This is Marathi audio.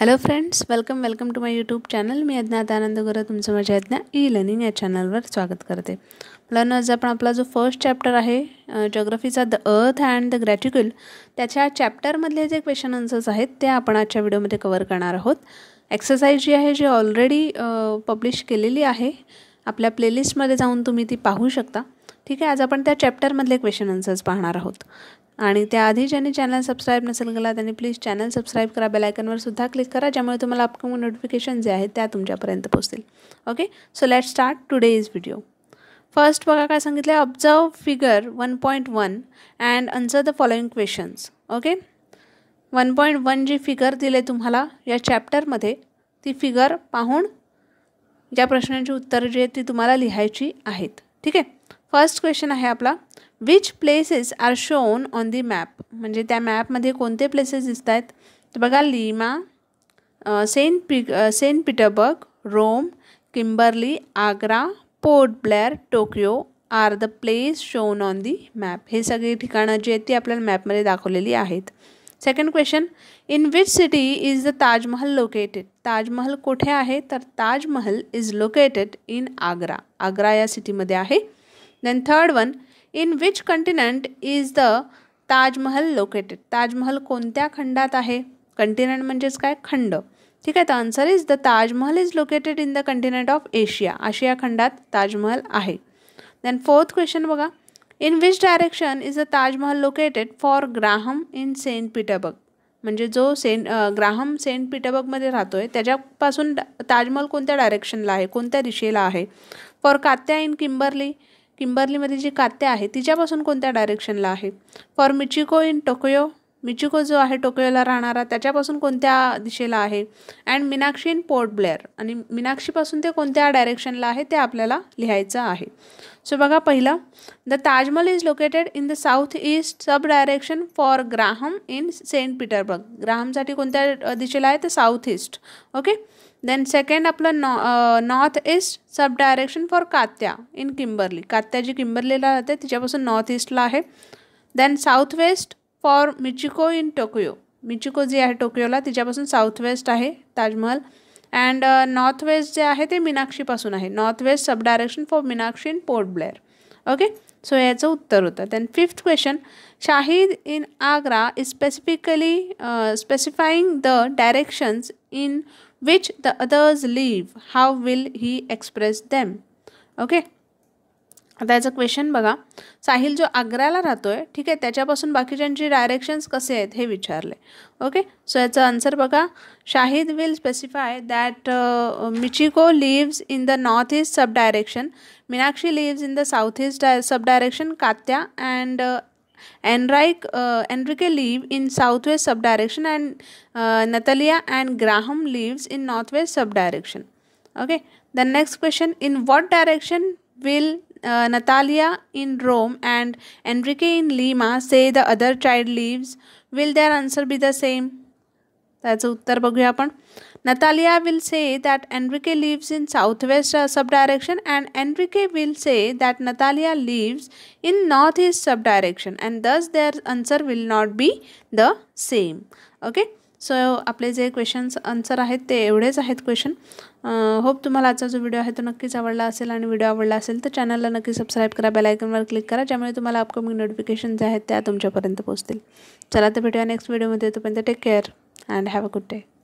Hello friends welcome welcome to my YouTube channel मी अज्ञात आनंद गुरु तुमचं माझ्या अज्ञा ई लर्निंग या चॅनलवर स्वागत करते मुलांना आज आपण आपला जो फर्स्ट चॅप्टर आहे जॉग्रफीचा the earth and the graticule त्याच्या चॅप्टरमधले जे क्वेश्चन आन्सर्स आहेत ते आपण आजच्या व्हिडिओमध्ये कवर करणार आहोत एक्सरसाइज जी आहे जी ऑलरेडी पब्लिश केलेली आहे आपल्या प्लेलिस्टमध्ये जाऊन तुम्ही ती पाहू शकता ठीक आहे आज आपण त्या चॅप्टरमधले क्वेश्चन आन्सर्स पाहणार आहोत आणि त्याआधी ज्यांनी चॅनल सबस्क्राईब नसेल केला त्यांनी प्लीज चॅनल सबस्क्राईब करा बेलायकनवर सुद्धा क्लिक करा ज्यामुळे तुम्हाला अपकमिंग नोटिफिकेशन जे आहेत त्या तुमच्यापर्यंत पोहोचतील okay so let start today is video first बघा काय सांगितलं आहे observe figure one point one and answer the following questions okay one point one जी फिगर दिले तुम्हाला या चॅप्टरमध्ये ती फिगर पाहून या प्रश्नांची उत्तरं जी आहेत ती तुम्हाला लिहायची आहेत ठीक आहे फर्स्ट क्वेश्चन आहे आपला which places are shown on the map म्हणजे त्या मॅपमध्ये कोणते प्लेसेस दिसत आहेत तर बघा Lima saint P saint Petersburg Rome Kimberley Agra Port Blair Tokyo are the place shown on the map हे सगळी ठिकाणं जी आहेत ती आपल्याला मॅपमध्ये दाखवलेली आहेत second question in which city is the Taj Mahal located Taj Mahal कुठे आहे तर Taj Mahal is located in Agra Agra या सिटीमध्ये आहे then third one in which continent is the Taj Mahal located Taj Mahal कोणत्या खंडात आहे कंटिनेंट म्हणजेच काय खंड ठीक आहे तर answer is the Taj Mahal is located in the continent of Asia आशिया खंडात ताजमहल आहे देन फोर्थ क्वेश्चन बघा in which direction is the Taj Mahal located for Graham in saint Petersburg म्हणजे जो सेंट ग्राहम सेंट पीटरबर्गमध्ये राहतो आहे त्याच्यापासून ताजमहल कोणत्या डायरेक्शनला आहे कोणत्या दिशेला आहे फॉर कात्या इन किंबर्ली किंबर्लीमध्ये जी कात्या आहे तिच्यापासून कोणत्या डायरेक्शनला आहे for Michiko in Tokyo Michiko जो आहे टोकियोला राहणारा त्याच्यापासून कोणत्या दिशेला आहे अँड मीनाक्षी इन पोर्ट ब्लेअर आणि मीनाक्षीपासून ते कोणत्या डायरेक्शनला आहे ते आपल्याला लिहायचं आहे सो बघा पहिलं the Taj Mahal is located in the south east sub direction for Graham in saint Petersburg ग्राहमसाठी कोणत्या दिशेला आहे तर south east okay then second आपलं no north east sub direction for Katya in Kimberley Katya जी किंबर्लीला राहते तिच्यापासून नॉर्थ ईस्टला आहे then south west for Michiko in Tokyo Michiko जी आहे टोकियोला तिच्यापासून साऊथ वेस्ट आहे ताजमहल अँड नॉर्थ वेस्ट जे आहे ते मीनाक्षीपासून आहे north west sub direction for Meenakshi in Port Blair okay so याचं उत्तर होतं then fifth question Shahid in Agra is specifically specifying the directions in which the others live how will he express them okay आता याचा क्वेश्चन बघा साहिल जो आग्र्याला राहतो आहे ठीक आहे त्याच्यापासून बाकीच्यांचे डायरेक्शन्स कसे आहेत हे विचारले ओके सो याचा आन्सर बघा Shahid will specify that Michiko lives in the north east sub direction Meenakshi lives in the south east di sub direction Katya and Enrique Enrique live in south west sub direction and Natalia and Graham lives in north west sub direction okay the next question in what direction will Uh, Natalia in Rome and Enrique in Lima say the other child leaves, will their answer be the same? That's उत्तर बघूया आपण Natalia will say that Enrique lives in southwest uh, subdirection and Enrique will say that Natalia leaves in northeast subdirection and thus their answer will not be the same. Okay. So आपले जे क्वेश्चन्स आन्सर आहेत ते एवढेच आहेत क्वेश्चन होप तुम्हाला आजचा जो व्हिडिओ आहे तो नक्कीच आवडला असेल आणि व्हिडिओ आवडला असेल तर चॅनलला नक्की सबस्क्राईब करा बेलायकनवर क्लिक करा ज्यामुळे तुम्हाला अपकमिंग नोटिफिकेशन जे आहेत त्या तुमच्यापर्यंत पोहोचतील चला तर भेटूया नेक्स्ट व्हिडिओमध्ये तोपर्यंत take care and have a good day